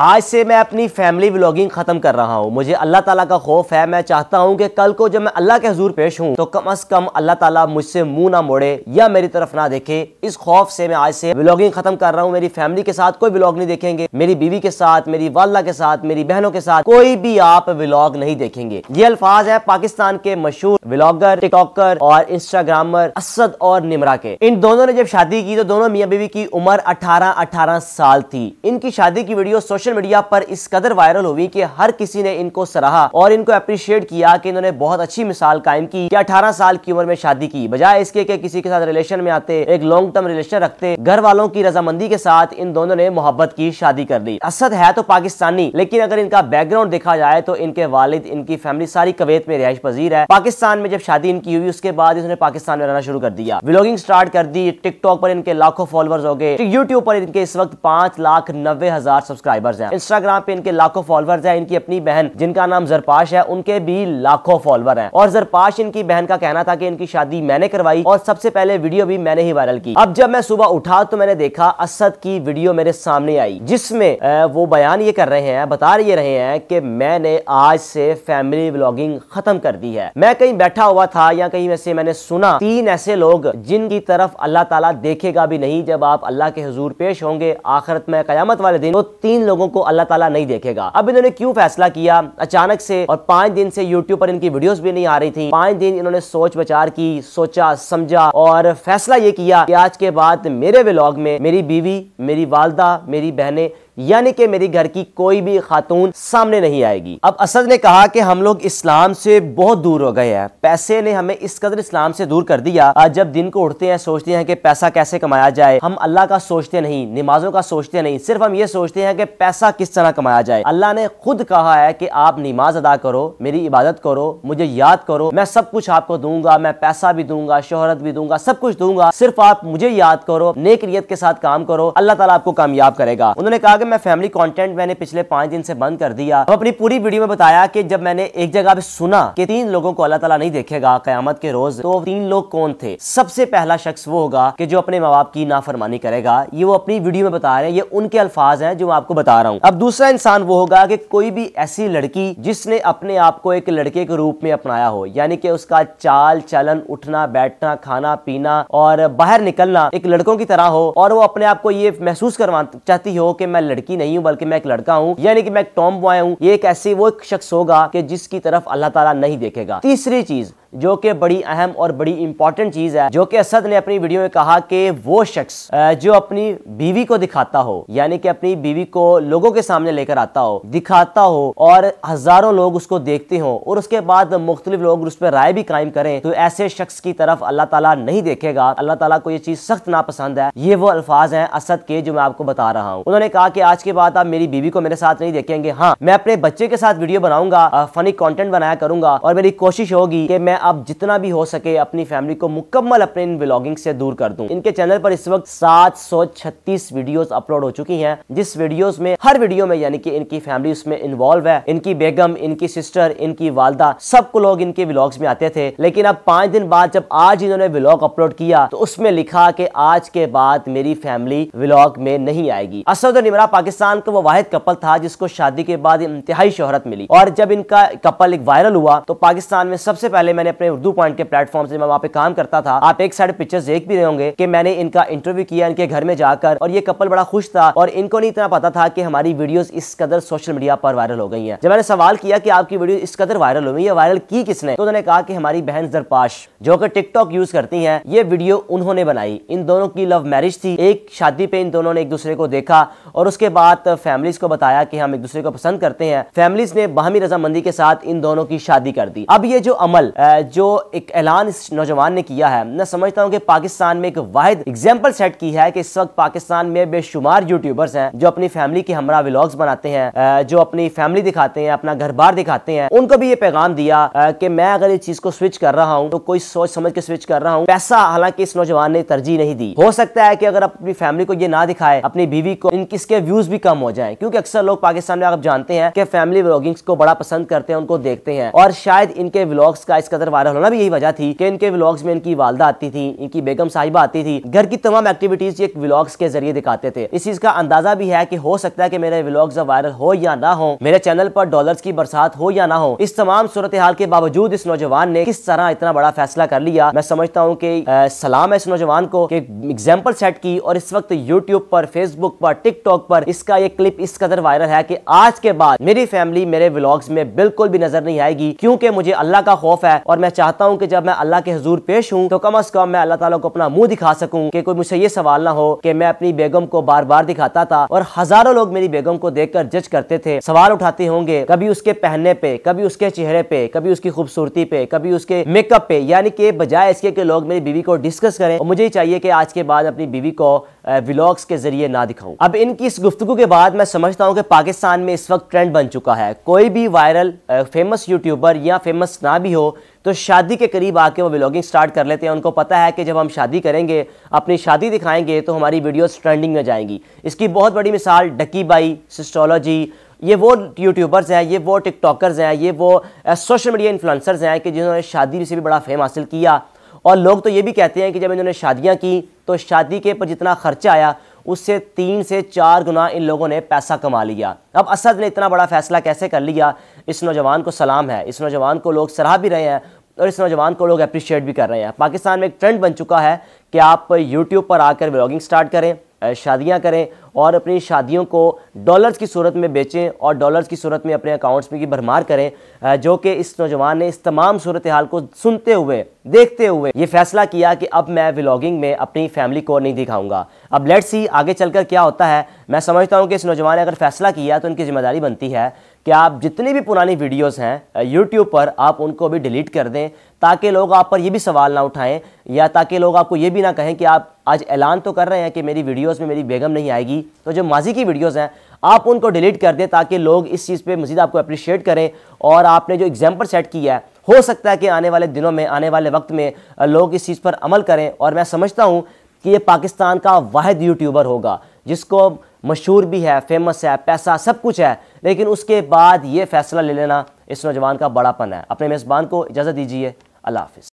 आज से मैं अपनी फैमिली व्लॉगिंग ख़त्म कर रहा हूँ मुझे अल्लाह ताला का खौफ है मैं चाहता हूँ कि कल को जब मैं अल्लाह के हजूर पेश हूँ तो कम अज़ कम अल्लाह ताला मुझसे मुंह ना मोड़े या मेरी तरफ ना देखे इस खौफ से मैं आज से व्लॉगिंग ख़त्म कर रहा हूँ मेरी फैमिली के साथ कोई ब्लॉग नहीं देखेंगे मेरी बीवी के साथ मेरी वाला के साथ मेरी बहनों के साथ कोई भी आप व्लॉग नहीं देखेंगे ये अल्फाज है पाकिस्तान के मशहूर व्लॉगर टिकटॉकर और इंस्टाग्रामर असद और निमरा के इन दोनों ने जब शादी की तो दोनों मियाँ बीवी की उम्र अठारह अठारह साल थी इनकी शादी की वीडियो सोशल मीडिया पर इस कदर वायरल हुई कि हर किसी ने इनको सराहा और इनको अप्रिशिएट किया कि इन्होंने बहुत अच्छी मिसाल कायम की कि 18 साल की उम्र में शादी की बजाय इसके कि किसी के साथ रिलेशन में आते एक लॉन्ग टर्म रिलेशन रखते घर वालों की रजामंदी के साथ इन दोनों ने मोहब्बत की शादी कर ली असद है तो पाकिस्तानी लेकिन अगर इनका बैकग्राउंड देखा जाए तो इनके वालिद इनकी फैमिली सारी कवेत में रिहाइश पजीर है पाकिस्तान में जब शादी इनकी हुई उसके बाद इसने पाकिस्तान में रहना शुरू कर दिया ब्लॉगिंग स्टार्ट कर दी टिकटॉक पर इनके लाखों फॉलोअर्स हो गए यूट्यूब पर इनके इस वक्त पांच लाख नब्बे हजार सब्सक्राइबर फॉलोअर्स हैं इंस्टाग्राम पे इनके लाखों फॉलोअर्स हैं इनकी अपनी बहन जिनका नाम जरपाश है उनके भी लाखों फॉलोअर हैं और जरपाश इनकी बहन का कहना था कि इनकी शादी मैंने करवाई और सबसे पहले वीडियो भी मैंने ही वायरल की अब जब मैं सुबह उठा तो मैंने देखा असद की वीडियो मेरे सामने आई जिसमें वो बयान ये कर रहे हैं बता ये रहे हैं कि मैंने आज से फैमिली ब्लॉगिंग खत्म कर दी है मैं कहीं बैठा हुआ था या कहीं वैसे मैंने सुना तीन ऐसे लोग जिनकी तरफ अल्लाह ताला देखेगा भी नहीं जब आप अल्लाह के हजूर पेश होंगे आखिरत में कयामत वाले दिन तो तीन लोगों लोगों को अल्लाह ताला नहीं देखेगा अब इन्होंने क्यों फैसला किया अचानक से और पांच दिन से यूट्यूब पर इनकी वीडियोस भी नहीं आ रही थी पांच दिन इन्होंने सोच विचार की सोचा समझा और फैसला ये किया कि आज के बाद मेरे ब्लॉग में मेरी बीवी मेरी वालदा मेरी बहने यानी कि मेरी घर की कोई भी खातून सामने नहीं आएगी अब असद ने कहा कि हम लोग इस्लाम से बहुत दूर हो गए हैं पैसे ने हमें इस कदर इस्लाम से दूर कर दिया आज जब दिन को उठते हैं सोचते हैं कि पैसा कैसे कमाया जाए हम अल्लाह का सोचते नहीं नमाजों का सोचते नहीं सिर्फ हम ये सोचते हैं कि पैसा किस तरह कमाया जाए अल्लाह ने खुद कहा है कि आप नमाज अदा करो मेरी इबादत करो मुझे याद करो मैं सब कुछ आपको दूंगा मैं पैसा भी दूंगा शोहरत भी दूंगा सब कुछ दूंगा सिर्फ आप मुझे याद करो नेक नियत के साथ काम करो अल्लाह तला आपको कामयाब करेगा उन्होंने कहा कि मैं फैमिली कंटेंट मैंने पिछले पांच दिन से बंद कर दिया अब तो अपनी पूरी वीडियो में बताया कि जब मैंने एक जगह पे सुना कि तीन लोगों को अल्लाह ताला नहीं देखेगा कयामत के रोज तो तीन लोग कौन थे सबसे पहला शख्स वो होगा कि जो अपने माँ बाप की नाफरमानी करेगा ये वो अपनी वीडियो में बता रहे हैं ये उनके अल्फाज है जो मैं आपको बता रहा हूँ अब दूसरा इंसान वो होगा कि कोई भी ऐसी लड़की जिसने अपने आप को एक लड़के के रूप में अपनाया हो यानी कि उसका चाल चलन उठना बैठना खाना पीना और बाहर निकलना एक लड़कों की तरह हो और वो अपने आप को ये महसूस करवा चाहती हो कि मैं लड़की नहीं हूँ बल्कि मैं एक लड़का हूँ यानी कि मैं एक टॉम बॉय हूँ ये एक ऐसी वो एक शख्स होगा कि जिसकी तरफ अल्लाह ताला नहीं देखेगा तीसरी चीज जो कि बड़ी अहम और बड़ी इंपॉर्टेंट चीज़ है जो कि असद ने अपनी वीडियो में कहा कि वो शख्स जो अपनी बीवी को दिखाता हो यानी कि अपनी बीवी को लोगों के सामने लेकर आता हो दिखाता हो और हजारों लोग उसको देखते हो और उसके बाद मुख्तलिफ लोग उस पर राय भी कायम करें तो ऐसे शख्स की तरफ अल्लाह तला नहीं देखेगा अल्लाह तला को ये चीज़ सख्त नापसंद है ये वो अल्फाज है असद के जो मैं आपको बता रहा हूँ उन्होंने कहा कि आज के बाद आप मेरी बीवी को मेरे साथ नहीं देखेंगे हाँ मैं अपने बच्चे के साथ वीडियो बनाऊंगा फनी कॉन्टेंट बनाया करूंगा और मेरी कोशिश होगी कि मैं आप जितना भी हो सके अपनी फैमिली को मुकम्मल अपने इन ब्लॉगिंग से दूर कर दूं इनके चैनल पर इस वक्त 736 वीडियोस अपलोड हो चुकी हैं जिस वीडियोस में हर वीडियो में यानी कि इनकी फैमिली उसमें इन्वॉल्व है इनकी बेगम इनकी सिस्टर इनकी वालदा सबको लोग इनके ब्लॉग्स में आते थे लेकिन अब पांच दिन बाद जब आज इन्होंने ब्लॉग अपलोड किया तो उसमें लिखा की आज के बाद मेरी फैमिली ब्लॉग में नहीं आएगी असद निमरा पाकिस्तान का वो वाहिद कपल था जिसको शादी के बाद इंतहाई शोहरत मिली और जब इनका कपल एक वायरल हुआ तो पाकिस्तान में सबसे पहले मैंने अपने उर्दू पॉइंट के प्लेटफॉर्म से मैं वहाँ पे काम करता था आप एक साइड पिक्चर्स देख भी रहे होंगे कि मैंने इनका इंटरव्यू किया इनके घर में जाकर और ये कपल बड़ा खुश था और इनको नहीं इतना पता था कि हमारी वीडियोस इस कदर सोशल मीडिया पर वायरल हो गई है जब मैंने सवाल किया कि आपकी वीडियो इस कदर वायरल हुई है वायरल की किसने तो उन्होंने कहा कि हमारी बहन जरपाश जो कि टिकटॉक यूज करती है ये वीडियो उन्होंने बनाई इन दोनों की लव मैरिज थी एक शादी पे इन दोनों ने एक दूसरे को देखा और उसके बाद फैमिलीज को बताया कि हम एक दूसरे को पसंद करते हैं फैमिलीज ने बाहमी रजामंदी के साथ इन दोनों की शादी कर दी अब ये जो अमल जो एक ऐलान इस नौजवान ने किया है मैं समझता हूँ कि पाकिस्तान में एक वाद एग्जाम्पल सेट की है कि इस वक्त पाकिस्तान में बेशुमार यूट्यूबर्स हैं जो अपनी फैमिली के हमरा व्लॉग्स बनाते हैं जो अपनी फैमिली दिखाते हैं अपना घर बार दिखाते हैं उनको भी ये पैगाम दिया कि मैं अगर इस चीज को स्विच कर रहा हूँ तो कोई सोच समझ के स्विच कर रहा हूँ पैसा हालांकि इस नौजवान ने तरजीह नहीं दी हो सकता है कि अगर अपनी फैमिली को ये ना दिखाए अपनी बीवी को इसके व्यूज भी कम हो जाए क्योंकि अक्सर लोग पाकिस्तान में आप जानते हैं कि फैमिली व्लॉगिंग्स को बड़ा पसंद करते हैं उनको देखते हैं और शायद इनके व्लॉग्स का इसका ज्यादातर वायरल होना भी यही वजह थी कि इनके व्लॉग्स में इनकी वालदा आती थी इनकी बेगम साहिबा आती थी घर की तमाम एक्टिविटीज ये व्लॉग्स के जरिए दिखाते थे इस चीज का अंदाजा भी है कि हो सकता है कि मेरे व्लॉग्स वायरल हो या ना हो मेरे चैनल पर डॉलर्स की बरसात हो या ना हो इस तमाम सूरत हाल के बावजूद इस नौजवान ने किस तरह इतना बड़ा फैसला कर लिया मैं समझता हूँ की सलाम है इस नौजवान को एग्जाम्पल सेट की और इस वक्त यूट्यूब पर फेसबुक पर टिकटॉक पर इसका ये क्लिप इस कदर वायरल है कि आज के बाद मेरी फैमिली मेरे व्लॉग्स में बिल्कुल भी नजर नहीं आएगी क्योंकि मुझे अल्लाह का खौफ है और मैं चाहता हूँ कि जब मैं अल्लाह के हजूर पेश हूँ तो कम अज कम मैं अल्लाह तला को अपना मुँह दिखा सकूँ कि कोई मुझसे ये सवाल ना हो कि मैं अपनी बेगम को बार बार दिखाता था और हजारों लोग मेरी बेगम को देख कर जज करते थे सवाल उठाते होंगे कभी उसके पहनने पे कभी उसके चेहरे पे कभी उसकी खूबसूरती पे कभी उसके मेकअप पे यानी कि बजाय इसके कि लोग मेरी बीवी को डिस्कस करें और मुझे ही चाहिए कि आज के बाद अपनी बीवी को व्लॉग्स के जरिए ना दिखाऊं अब इनकी इस गुफ्तु के बाद मैं समझता हूं कि पाकिस्तान में इस वक्त ट्रेंड बन चुका है कोई भी वायरल फेमस यूट्यूबर या फेमस ना भी हो तो शादी के करीब आके वो ब्लॉगिंग स्टार्ट कर लेते हैं उनको पता है कि जब हम शादी करेंगे अपनी शादी दिखाएंगे तो हमारी वीडियोस ट्रेंडिंग में जाएंगी इसकी बहुत बड़ी मिसाल डकी बाई सिस्टोलॉजी ये वो यूट्यूबर्स हैं ये वो टिकटॉकर्स हैं ये वो सोशल मीडिया इन्फ्लुंसर्स हैं कि जिन्होंने शादी से भी बड़ा फेम हासिल किया और लोग तो ये भी कहते हैं कि जब इन्होंने शादियाँ की तो शादी के पर जितना खर्चा आया उससे तीन से चार गुना इन लोगों ने पैसा कमा लिया अब असद ने इतना बड़ा फैसला कैसे कर लिया इस नौजवान को सलाम है इस नौजवान को लोग सराह भी रहे हैं और इस नौजवान को लोग अप्रिशिएट भी कर रहे हैं पाकिस्तान में एक ट्रेंड बन चुका है कि आप यूट्यूब पर आकर ब्लॉगिंग स्टार्ट करें शादियां करें और अपनी शादियों को डॉलर्स की सूरत में बेचें और डॉलर्स की सूरत में अपने अकाउंट्स में की भरमार करें जो कि इस नौजवान ने इस तमाम सूरत हाल को सुनते हुए देखते हुए ये फैसला किया कि अब मैं व्लॉगिंग में अपनी फैमिली को नहीं दिखाऊंगा अब लेट्स सी आगे चलकर क्या होता है मैं समझता हूँ कि इस नौजवान ने अगर फैसला किया तो उनकी जिम्मेदारी बनती है कि आप जितनी भी पुरानी वीडियोस हैं यूट्यूब पर आप उनको भी डिलीट कर दें ताकि लोग आप पर ये भी सवाल ना उठाएं या ताकि लोग आपको ये भी ना कहें कि आप आज ऐलान तो कर रहे हैं कि मेरी वीडियोस में मेरी बेगम नहीं आएगी तो जो माजी की वीडियोस हैं आप उनको डिलीट कर दें ताकि लोग इस चीज़ पे मज़ीद आपको अप्रिशिएट करें और आपने जो एग्जाम्पल सेट किया है हो सकता है कि आने वाले दिनों में आने वाले वक्त में लोग इस चीज़ पर अमल करें और मैं समझता हूँ कि ये पाकिस्तान का वाद यूट्यूबर होगा जिसको मशहूर भी है फेमस है पैसा सब कुछ है लेकिन उसके बाद ये फैसला ले लेना इस नौजवान का बड़ापन है अपने मेज़बान को इजाज़त दीजिए अल्लाह हाफ